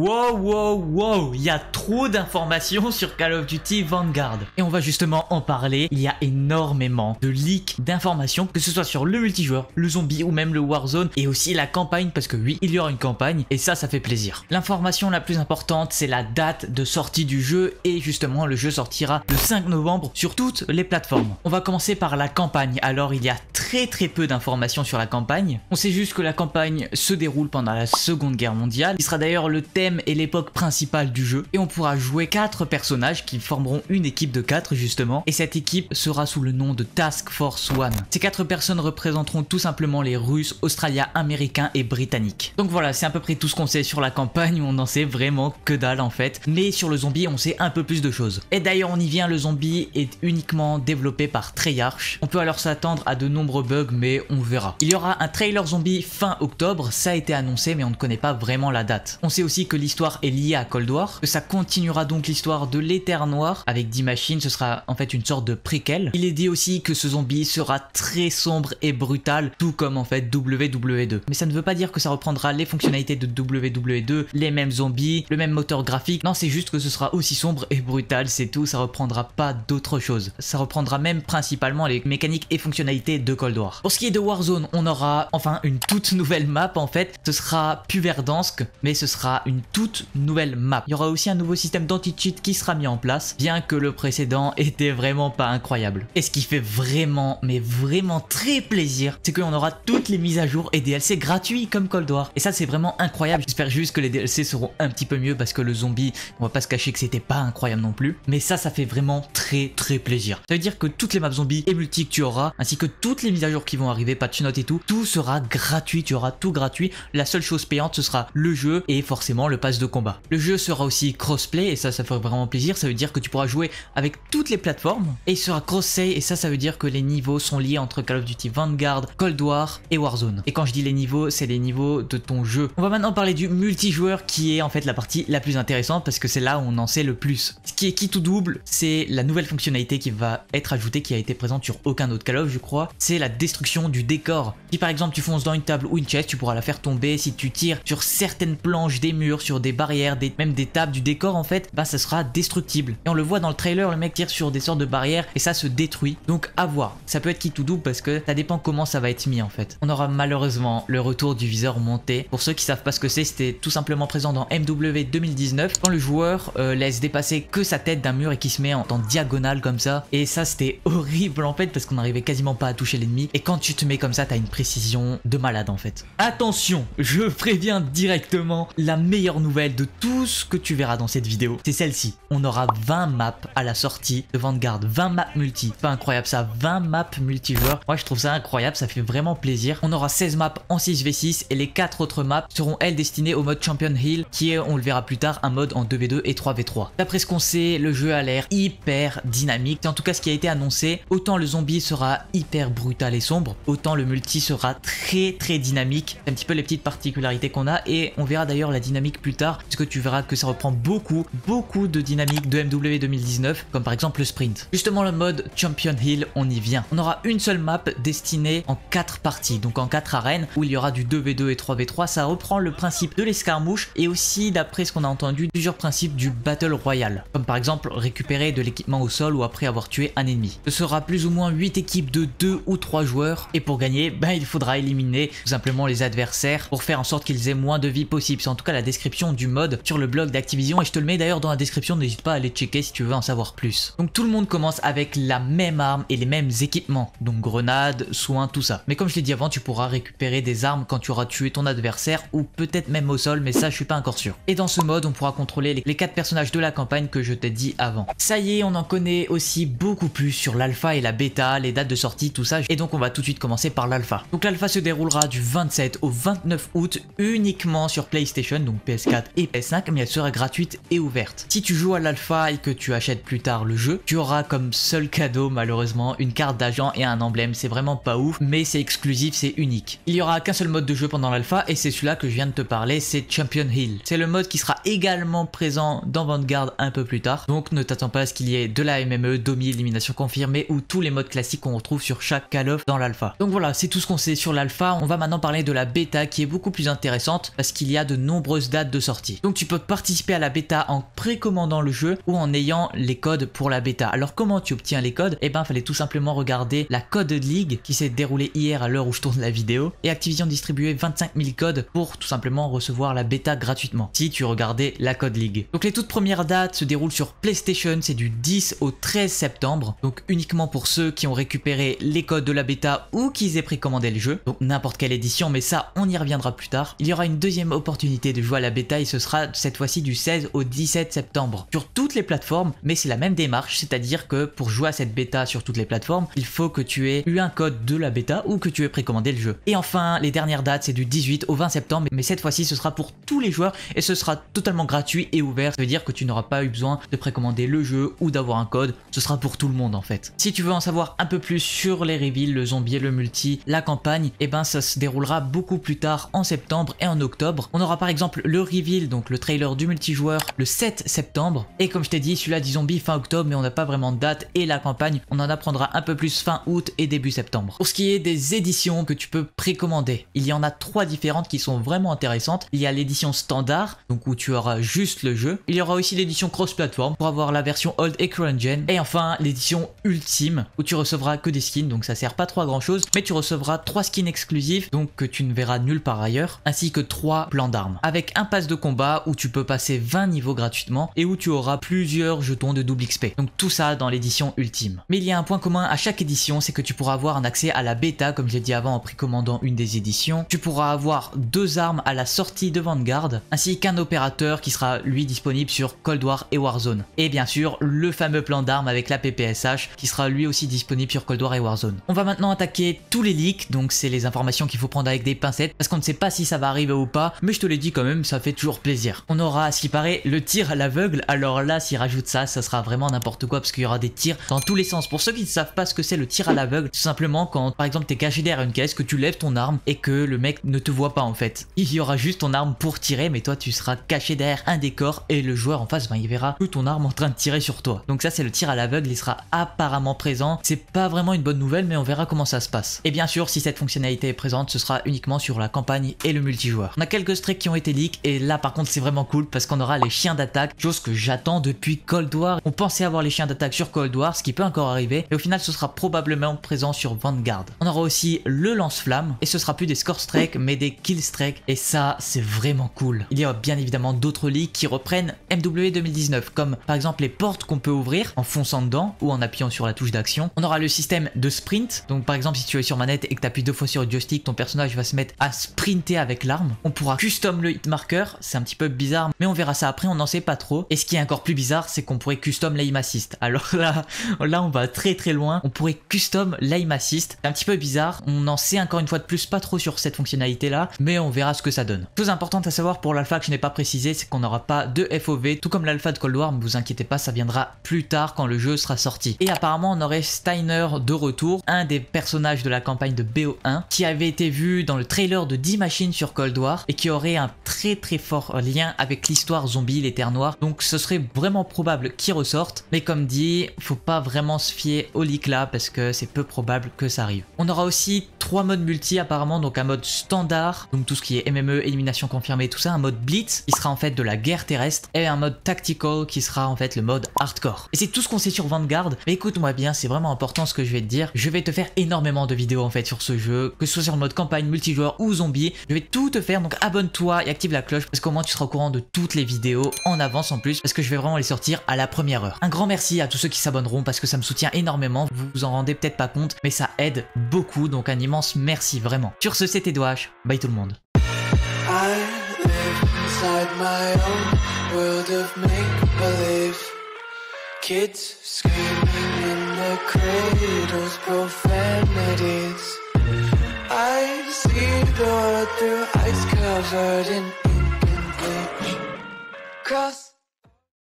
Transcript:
Wow, wow, wow, il y a trop d'informations sur Call of Duty Vanguard. Et on va justement en parler. Il y a énormément de leaks d'informations, que ce soit sur le multijoueur, le zombie ou même le Warzone, et aussi la campagne, parce que oui, il y aura une campagne, et ça, ça fait plaisir. L'information la plus importante, c'est la date de sortie du jeu, et justement, le jeu sortira le 5 novembre sur toutes les plateformes. On va commencer par la campagne. Alors, il y a très très peu d'informations sur la campagne. On sait juste que la campagne se déroule pendant la Seconde Guerre mondiale. Il sera d'ailleurs le thème est et l'époque principale du jeu, et on pourra jouer quatre personnages qui formeront une équipe de quatre justement, et cette équipe sera sous le nom de Task Force One. Ces quatre personnes représenteront tout simplement les Russes, Australiens, Américains et Britanniques. Donc voilà, c'est à peu près tout ce qu'on sait sur la campagne, on n'en sait vraiment que dalle en fait, mais sur le zombie on sait un peu plus de choses. Et d'ailleurs on y vient, le zombie est uniquement développé par Treyarch, on peut alors s'attendre à de nombreux bugs mais on verra. Il y aura un trailer zombie fin octobre, ça a été annoncé mais on ne connaît pas vraiment la date. On sait aussi que l'histoire est liée à Cold War, que ça continuera donc l'histoire de l'éther noir avec 10 machines, ce sera en fait une sorte de préquel. Il est dit aussi que ce zombie sera très sombre et brutal, tout comme en fait WW2. E mais ça ne veut pas dire que ça reprendra les fonctionnalités de WW2, e les mêmes zombies, le même moteur graphique, non c'est juste que ce sera aussi sombre et brutal, c'est tout, ça reprendra pas d'autre chose. Ça reprendra même principalement les mécaniques et fonctionnalités de Cold War. Pour ce qui est de Warzone, on aura enfin une toute nouvelle map en fait, ce sera Puverdansk, mais ce sera une toute nouvelle map. Il y aura aussi un nouveau système d'anti-cheat qui sera mis en place, bien que le précédent était vraiment pas incroyable. Et ce qui fait vraiment, mais vraiment très plaisir, c'est qu'on aura toutes les mises à jour et DLC gratuits comme Cold War. Et ça c'est vraiment incroyable, j'espère juste que les DLC seront un petit peu mieux parce que le zombie, on va pas se cacher que c'était pas incroyable non plus. Mais ça, ça fait vraiment très très plaisir. Ça veut dire que toutes les maps zombies et multi que tu auras, ainsi que toutes les mises à jour qui vont arriver, patch notes et tout, tout sera gratuit, tu auras tout gratuit. La seule chose payante, ce sera le jeu et forcément le pass de combat. Le jeu sera aussi crossplay et ça ça ferait vraiment plaisir, ça veut dire que tu pourras jouer avec toutes les plateformes et il sera cross say et ça ça veut dire que les niveaux sont liés entre Call of Duty Vanguard, Cold War et Warzone. Et quand je dis les niveaux, c'est les niveaux de ton jeu. On va maintenant parler du multijoueur qui est en fait la partie la plus intéressante parce que c'est là où on en sait le plus. Ce qui est qui tout double, c'est la nouvelle fonctionnalité qui va être ajoutée qui a été présente sur aucun autre Call of je crois, c'est la destruction du décor. Si par exemple tu fonces dans une table ou une chaise, tu pourras la faire tomber si tu tires sur certaines planches des murs, sur des barrières, des, même des tables, du décor en fait, bah ça sera destructible. Et on le voit dans le trailer, le mec tire sur des sortes de barrières et ça se détruit. Donc à voir. Ça peut être qui tout double parce que ça dépend comment ça va être mis en fait. On aura malheureusement le retour du viseur monté. Pour ceux qui savent pas ce que c'est, c'était tout simplement présent dans MW 2019 quand le joueur euh, laisse dépasser que sa tête d'un mur et qui se met en, en diagonale comme ça. Et ça c'était horrible en fait parce qu'on arrivait quasiment pas à toucher l'ennemi. Et quand tu te mets comme ça, t'as une précision de malade en fait. Attention, je préviens directement la meilleure nouvelle de tout ce que tu verras dans cette vidéo, c'est celle-ci. On aura 20 maps à la sortie de Vanguard, 20 maps multi. Pas incroyable ça, 20 maps multijoueurs. Moi je trouve ça incroyable, ça fait vraiment plaisir. On aura 16 maps en 6v6 et les 4 autres maps seront elles destinées au mode Champion Hill qui est, on le verra plus tard, un mode en 2v2 et 3v3. D'après ce qu'on sait, le jeu a l'air hyper dynamique. C'est en tout cas ce qui a été annoncé. Autant le zombie sera hyper brutal et sombre, autant le multi sera très très dynamique. C'est Un petit peu les petites particularités qu'on a et on verra d'ailleurs la dynamique plus tard, puisque tu verras que ça reprend beaucoup, beaucoup de dynamique de MW 2019, comme par exemple le sprint. Justement le mode Champion Hill, on y vient. On aura une seule map destinée en quatre parties, donc en quatre arènes, où il y aura du 2v2 et 3v3. Ça reprend le principe de l'escarmouche et aussi, d'après ce qu'on a entendu, plusieurs principes du Battle Royale, comme par exemple récupérer de l'équipement au sol ou après avoir tué un ennemi. Ce sera plus ou moins 8 équipes de 2 ou 3 joueurs, et pour gagner, ben, il faudra éliminer tout simplement les adversaires pour faire en sorte qu'ils aient moins de vie possible. C'est en tout cas la description du mode sur le blog d'Activision et je te le mets d'ailleurs dans la description, n'hésite pas à aller checker si tu veux en savoir plus. Donc tout le monde commence avec la même arme et les mêmes équipements, donc grenades, soins, tout ça. Mais comme je l'ai dit avant, tu pourras récupérer des armes quand tu auras tué ton adversaire ou peut-être même au sol, mais ça je suis pas encore sûr. Et dans ce mode, on pourra contrôler les quatre personnages de la campagne que je t'ai dit avant. Ça y est, on en connaît aussi beaucoup plus sur l'alpha et la bêta, les dates de sortie, tout ça, et donc on va tout de suite commencer par l'alpha. Donc l'alpha se déroulera du 27 au 29 août uniquement sur PlayStation, donc PS 4 et PS5, mais elle sera gratuite et ouverte. Si tu joues à l'alpha et que tu achètes plus tard le jeu, tu auras comme seul cadeau malheureusement une carte d'agent et un emblème. C'est vraiment pas ouf, mais c'est exclusif, c'est unique. Il y aura qu'un seul mode de jeu pendant l'alpha et c'est celui-là que je viens de te parler, c'est Champion Hill. C'est le mode qui sera également présent dans Vanguard un peu plus tard, donc ne t'attends pas à ce qu'il y ait de la MME, Domi, élimination confirmée ou tous les modes classiques qu'on retrouve sur chaque Call of dans l'alpha. Donc voilà, c'est tout ce qu'on sait sur l'alpha. On va maintenant parler de la bêta qui est beaucoup plus intéressante parce qu'il y a de nombreuses dates de sortie. Donc tu peux participer à la bêta en précommandant le jeu ou en ayant les codes pour la bêta. Alors comment tu obtiens les codes Eh ben fallait tout simplement regarder la Code League qui s'est déroulée hier à l'heure où je tourne la vidéo et Activision distribuait 25 000 codes pour tout simplement recevoir la bêta gratuitement si tu regardais la Code League. Donc les toutes premières dates se déroulent sur PlayStation, c'est du 10 au 13 septembre, donc uniquement pour ceux qui ont récupéré les codes de la bêta ou qui aient précommandé le jeu, donc n'importe quelle édition mais ça on y reviendra plus tard. Il y aura une deuxième opportunité de jouer à la la bêta et ce sera cette fois-ci du 16 au 17 septembre sur toutes les plateformes, mais c'est la même démarche, c'est-à-dire que pour jouer à cette bêta sur toutes les plateformes, il faut que tu aies eu un code de la bêta ou que tu aies précommandé le jeu. Et enfin, les dernières dates, c'est du 18 au 20 septembre, mais cette fois-ci, ce sera pour tous les joueurs et ce sera totalement gratuit et ouvert, ça veut dire que tu n'auras pas eu besoin de précommander le jeu ou d'avoir un code, ce sera pour tout le monde en fait. Si tu veux en savoir un peu plus sur les reveals, le zombie, le multi, la campagne, et eh ben ça se déroulera beaucoup plus tard en septembre et en octobre. On aura par exemple le reveal, donc le trailer du multijoueur le 7 septembre. Et comme je t'ai dit, celui-là dit zombie fin octobre, mais on n'a pas vraiment de date et la campagne, on en apprendra un peu plus fin août et début septembre. Pour ce qui est des éditions que tu peux précommander, il y en a trois différentes qui sont vraiment intéressantes. Il y a l'édition standard, donc où tu auras juste le jeu. Il y aura aussi l'édition cross-platform pour avoir la version old et current gen. Et enfin, l'édition ultime où tu recevras que des skins, donc ça sert pas trop à grand chose, mais tu recevras trois skins exclusifs, donc que tu ne verras nulle part ailleurs, ainsi que trois plans d'armes. Avec un pass de combat où tu peux passer 20 niveaux gratuitement et où tu auras plusieurs jetons de double XP. Donc tout ça dans l'édition ultime. Mais il y a un point commun à chaque édition, c'est que tu pourras avoir un accès à la bêta comme je l'ai dit avant en précommandant une des éditions. Tu pourras avoir deux armes à la sortie de Vanguard ainsi qu'un opérateur qui sera lui disponible sur Cold War et Warzone. Et bien sûr le fameux plan d'armes avec la PPSH qui sera lui aussi disponible sur Cold War et Warzone. On va maintenant attaquer tous les leaks donc c'est les informations qu'il faut prendre avec des pincettes parce qu'on ne sait pas si ça va arriver ou pas mais je te l'ai dit quand même ça fait toujours plaisir. On aura à ce qui paraît le tir à l'aveugle, alors là s'il rajoute ça, ça sera vraiment n'importe quoi parce qu'il y aura des tirs dans tous les sens. Pour ceux qui ne savent pas ce que c'est le tir à l'aveugle, tout simplement quand par exemple es caché derrière une caisse, que tu lèves ton arme et que le mec ne te voit pas en fait. Il y aura juste ton arme pour tirer mais toi tu seras caché derrière un décor et le joueur en face ben, il verra que ton arme en train de tirer sur toi. Donc ça c'est le tir à l'aveugle, il sera apparemment présent. C'est pas vraiment une bonne nouvelle mais on verra comment ça se passe. Et bien sûr si cette fonctionnalité est présente ce sera uniquement sur la campagne et le multijoueur. On a quelques streaks qui ont été leaks et et là par contre c'est vraiment cool parce qu'on aura les chiens d'attaque, chose que j'attends depuis Cold War. On pensait avoir les chiens d'attaque sur Cold War, ce qui peut encore arriver, Et au final ce sera probablement présent sur Vanguard. On aura aussi le lance-flamme et ce sera plus des score strike mais des kill strike et ça c'est vraiment cool. Il y a bien évidemment d'autres ligues qui reprennent MW 2019 comme par exemple les portes qu'on peut ouvrir en fonçant dedans ou en appuyant sur la touche d'action. On aura le système de sprint, donc par exemple si tu es sur manette et que tu appuies deux fois sur le joystick, ton personnage va se mettre à sprinter avec l'arme. On pourra custom le hit marker c'est un petit peu bizarre, mais on verra ça après, on n'en sait pas trop. Et ce qui est encore plus bizarre, c'est qu'on pourrait custom l'aim assist. Alors là, là on va très très loin, on pourrait custom l'aim assist. un petit peu bizarre, on n'en sait encore une fois de plus pas trop sur cette fonctionnalité là, mais on verra ce que ça donne. Chose importante à savoir pour l'alpha que je n'ai pas précisé, c'est qu'on n'aura pas de FOV, tout comme l'alpha de Cold War, ne vous inquiétez pas, ça viendra plus tard quand le jeu sera sorti. Et apparemment on aurait Steiner de retour, un des personnages de la campagne de BO1, qui avait été vu dans le trailer de 10 machines sur Cold War, et qui aurait un très très fort lien avec l'histoire zombie, les terres noires. Donc ce serait vraiment probable qu'ils ressorte. Mais comme dit, faut pas vraiment se fier au leak là parce que c'est peu probable que ça arrive. On aura aussi trois modes multi apparemment, donc un mode standard, donc tout ce qui est MME, élimination confirmée, tout ça, un mode blitz qui sera en fait de la guerre terrestre et un mode tactical qui sera en fait le mode hardcore. Et c'est tout ce qu'on sait sur Vanguard. Mais écoute-moi bien, c'est vraiment important ce que je vais te dire. Je vais te faire énormément de vidéos en fait sur ce jeu, que ce soit sur le mode campagne, multijoueur ou zombie. Je vais tout te faire, donc abonne-toi et active la cloche parce qu'au moins tu seras au courant de toutes les vidéos en avance en plus parce que je vais vraiment les sortir à la première heure. Un grand merci à tous ceux qui s'abonneront parce que ça me soutient énormément, vous vous en rendez peut-être pas compte mais ça aide beaucoup donc un immense merci vraiment. Sur ce c'était Doha bye tout le monde. Cross